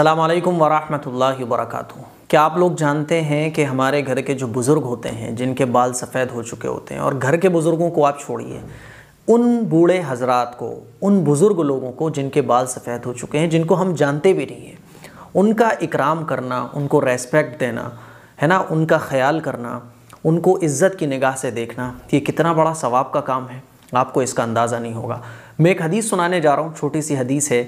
अल्लाम वरहमल वर्क क्या आप लोग जानते हैं कि हमारे घर के जो बुज़ुर्ग होते हैं जिनके बाल सफ़ेद हो चुके होते हैं और घर के बुज़ुर्गों को आप छोड़िए उन बूढ़े हजरात को उन बुज़ुर्ग लोगों को जिनके बाल सफ़ेद हो चुके हैं जिनको हम जानते भी नहीं हैं उनका इकराम करना उनको रेस्पेक्ट देना है ना उनका ख्याल करना उनको इज़्ज़त की निगाह से देखना ये कितना बड़ा सवाब का काम है आपको इसका अंदाज़ा नहीं होगा मैं एक हदीस सुनाने जा रहा हूँ छोटी सी हदीस है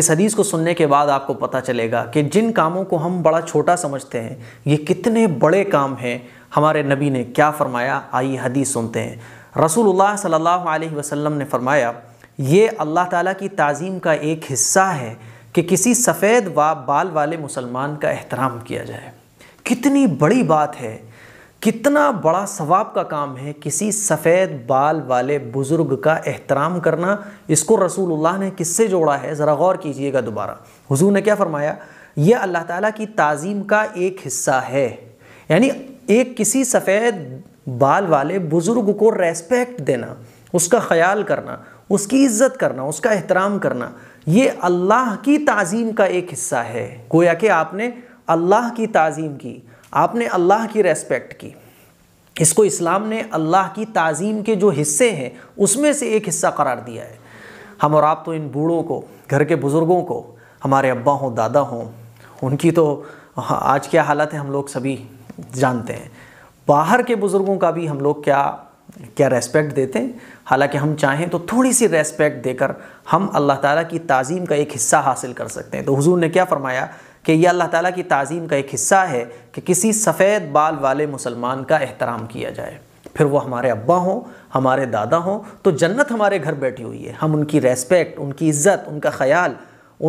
इस हदीस को सुनने के बाद आपको पता चलेगा कि जिन कामों को हम बड़ा छोटा समझते हैं ये कितने बड़े काम हैं हमारे नबी ने क्या फ़रमाया आइए हदीस सुनते हैं रसूलुल्लाह सल्लल्लाहु अलैहि वसल्लम ने फ़रमाया ये अल्लाह ताला की ताज़ीम का एक हिस्सा है कि किसी सफ़ेद व बाल वाले मुसलमान का एहतराम किया जाए कितनी बड़ी बात है कितना बड़ा सवाब का काम है किसी सफ़ेद बाल वाले बुज़ुर्ग का एहतराम करना इसको रसूलुल्लाह ने किससे जोड़ा है ज़रा गौर कीजिएगा दोबारा हुजूर ने क्या फरमाया ये अल्लाह ताला की ताज़ीम का एक हिस्सा है यानी एक किसी सफ़ेद बाल वाले बुज़ुर्ग को रेस्पेक्ट देना उसका ख्याल करना उसकी इज्जत करना उसका एहतराम करना ये अल्लाह की ताज़ीम का एक हिस्सा है गोया कि आपने अल्लाह की ताज़ीम की आपने अल्लाह की रेस्पेक्ट की इसको इस्लाम ने अल्लाह की ताज़ीम के जो हिस्से हैं उसमें से एक हिस्सा करार दिया है हम और आप तो इन बूढ़ों को घर के बुज़ुर्गों को हमारे अब्बा हों दादा हों उनकी तो हाँ, आज क्या हालत है हम लोग सभी जानते हैं बाहर के बुज़ुर्गों का भी हम लोग क्या क्या रेस्पेक्ट देते हैं हालांकि हम चाहें तो थोड़ी सी रेस्पेक्ट देकर हम अल्लाह ताला की ताज़ीम का एक हिस्सा हासिल कर सकते हैं तो हुजूर ने क्या फ़रमाया कि यह अल्लाह ताला की तज़ीम का एक हिस्सा है कि किसी सफ़ेद बाल वाले मुसलमान का एहतराम किया जाए फिर वो हमारे अब्बा हों हमारे दादा हों तो जन्नत हमारे घर बैठी हुई है हम उनकी रेस्पेक्ट उनकी इज़्ज़त उनका ख्याल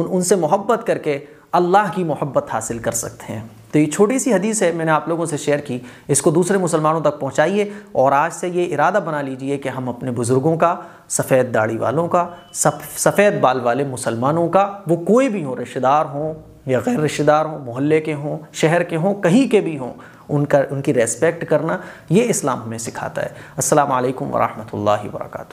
उन उनसे मोहब्बत करके अल्लाह की मोहब्बत हासिल कर सकते हैं तो ये छोटी सी हदीस है मैंने आप लोगों से शेयर की इसको दूसरे मुसलमानों तक पहुंचाइए और आज से ये इरादा बना लीजिए कि हम अपने बुज़ुर्गों का सफ़ेद दाढ़ी वालों का सफ़ेद बाल वाले मुसलमानों का वो कोई भी हों रिश्तेदार हों या गैर रिश्तेदार हों मोहल्ले के हों शहर के हों कहीं के भी हों उनका उनकी रेस्पेक्ट करना ये इस्लाम हमें सिखाता है असलकम वरहमल वर्का